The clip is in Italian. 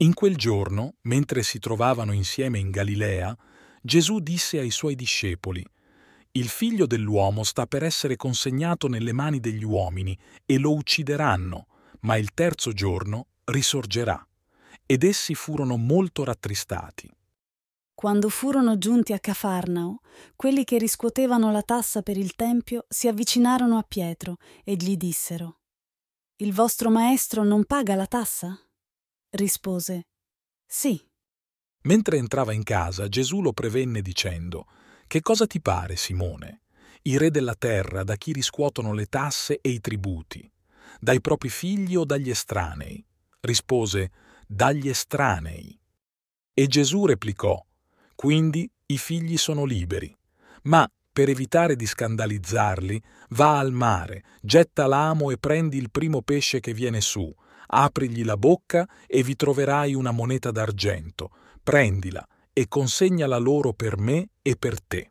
In quel giorno, mentre si trovavano insieme in Galilea, Gesù disse ai suoi discepoli, Il figlio dell'uomo sta per essere consegnato nelle mani degli uomini e lo uccideranno, ma il terzo giorno risorgerà. Ed essi furono molto rattristati. Quando furono giunti a Cafarnao, quelli che riscuotevano la tassa per il Tempio si avvicinarono a Pietro e gli dissero, Il vostro maestro non paga la tassa? rispose Sì. Mentre entrava in casa, Gesù lo prevenne dicendo Che cosa ti pare, Simone? I re della terra da chi riscuotono le tasse e i tributi? Dai propri figli o dagli estranei? Rispose Dagli estranei. E Gesù replicò Quindi i figli sono liberi. Ma per evitare di scandalizzarli, va al mare, getta l'amo e prendi il primo pesce che viene su, aprigli la bocca e vi troverai una moneta d'argento, prendila e consegnala loro per me e per te.